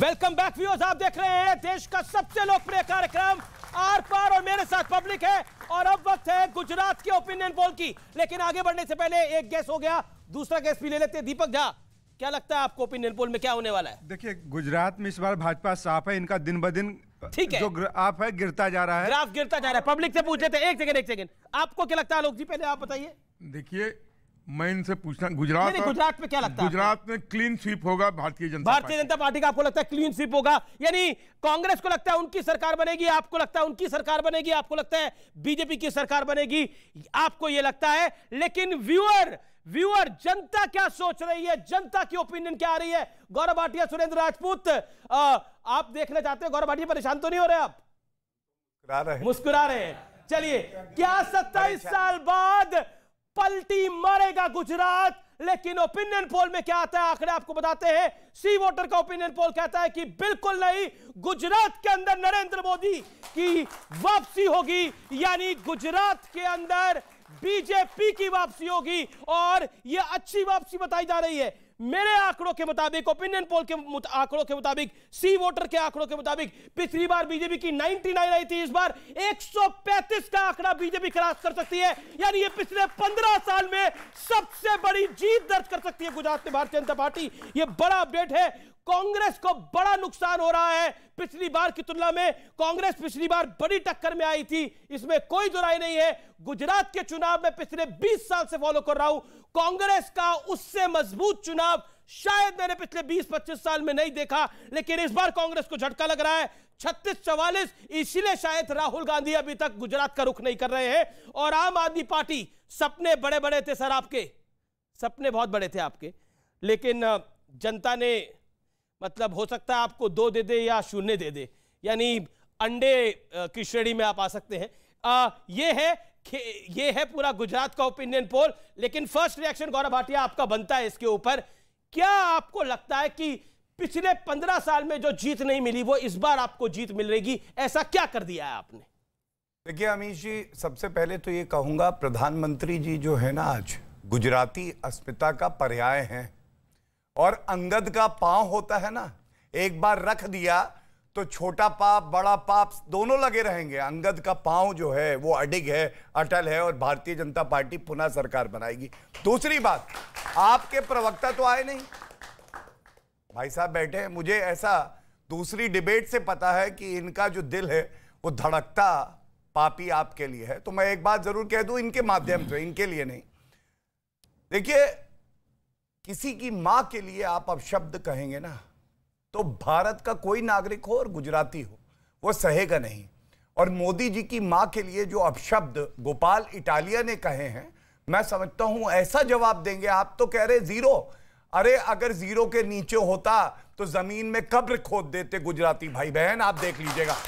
welcome back viewers आप देख रहे हैं देश का सबसे लोकप्रिय कार्यक्रम आर पार और मेरे साथ पब्लिक है और अब वक्त है गुजरात के ओपिनियन पोल की लेकिन आगे बढ़ने से पहले एक गैस हो गया दूसरा गैस भी ले लेते हैं दीपक झा क्या लगता है आपको ओपिनियन पोल में क्या होने वाला है देखिए गुजरात में इस बार भाजपा साफ है इनका दिन ब दिन ठीक है जो आप है गिरता जा रहा है ग्राफ गिरता जा रहा है पब्लिक से पूछ लेते हैं एक सेकंड एक सेकंड आपको क्या लगता है आलोक जी पहले आप बताइए देखिए मैं इनसे पूछना गुजरात नहीं, गुजरात में क्या लगता है गुजरात में क्लीन स्वीप होगा भारतीय जनता भारतीय जनता पार्टी का आपको लगता है क्लीन स्वीप होगा यानी कांग्रेस को लगता है उनकी सरकार बनेगी आपको लगता है उनकी सरकार बनेगी आपको लगता है बीजेपी की सरकार बनेगी आपको यह लगता है लेकिन व्यूअर व्यूअर जनता क्या सोच रही है जनता की ओपिनियन क्या आ रही है गौरव भाटिया सुरेंद्र राजपूत आप देखना चाहते हो गौरव भाटिया परेशान तो नहीं हो रहे आप मुस्कुरा रहे मुस्कुरा रहे हैं चलिए क्या सत्ताईस साल बाद पलटी मारेगा गुजरात लेकिन ओपिनियन पोल में क्या आता है आंकड़े आपको बताते हैं सी वोटर का ओपिनियन पोल कहता है कि बिल्कुल नहीं गुजरात के अंदर नरेंद्र मोदी की वापसी होगी यानी गुजरात के अंदर बीजेपी की वापसी होगी और यह अच्छी वापसी बताई जा रही है मेरे आंकड़ों के मुताबिक ओपिनियन पोल के आंकड़ों के मुताबिक सी वोटर के आंकड़ों के मुताबिक पिछली बार बीजेपी की 99 आई थी इस बार 135 का आंकड़ा बीजेपी क्रॉस कर सकती है यानी ये पिछले 15 साल में सबसे बड़ी जीत दर्ज कर सकती है गुजरात में भारतीय जनता पार्टी ये बड़ा अपडेट है कांग्रेस को बड़ा नुकसान हो रहा है पिछली बार की तुलना में कांग्रेस पिछली बार बड़ी टक्कर में आई थी इसमें कोई दुराई नहीं है गुजरात के चुनाव में पिछले 20 साल से फॉलो कर रहा हूं कांग्रेस का उससे मजबूत चुनाव शायद मैंने पिछले 20-25 साल में नहीं देखा लेकिन इस बार कांग्रेस को झटका लग रहा है छत्तीस चवालीस इसीलिए शायद राहुल गांधी अभी तक गुजरात का रुख नहीं कर रहे हैं और आम आदमी पार्टी सपने बड़े बड़े थे सर आपके सपने बहुत बड़े थे आपके लेकिन जनता ने मतलब हो सकता है आपको दो दे दे या शून्य दे दे यानी अंडे की श्रेणी में आप आ सकते हैं आ, ये है ये है पूरा गुजरात का ओपिनियन पोल लेकिन फर्स्ट रिएक्शन गौरव भाटिया आपका बनता है इसके ऊपर क्या आपको लगता है कि पिछले पंद्रह साल में जो जीत नहीं मिली वो इस बार आपको जीत मिल रहेगी ऐसा क्या कर दिया है आपने देखिए अमीश जी सबसे पहले तो ये कहूंगा प्रधानमंत्री जी जो है ना आज गुजराती अस्मिता का पर्याय हैं और अंगद का पांव होता है ना एक बार रख दिया तो छोटा पाप बड़ा पाप दोनों लगे रहेंगे अंगद का पांव जो है वो अडिग है अटल है और भारतीय जनता पार्टी पुनः सरकार बनाएगी दूसरी बात आपके प्रवक्ता तो आए नहीं भाई साहब बैठे हैं मुझे ऐसा दूसरी डिबेट से पता है कि इनका जो दिल है वो धड़कता पापी आपके लिए है तो मैं एक बात जरूर कह दू इनके माध्यम से इनके लिए नहीं देखिए किसी की माँ के लिए आप अब शब्द कहेंगे ना तो भारत का कोई नागरिक हो और गुजराती हो वो सहेगा नहीं और मोदी जी की माँ के लिए जो अपशब्द गोपाल इटालिया ने कहे हैं मैं समझता हूं ऐसा जवाब देंगे आप तो कह रहे जीरो अरे अगर जीरो के नीचे होता तो जमीन में कब्र खोद देते गुजराती भाई बहन आप देख लीजिएगा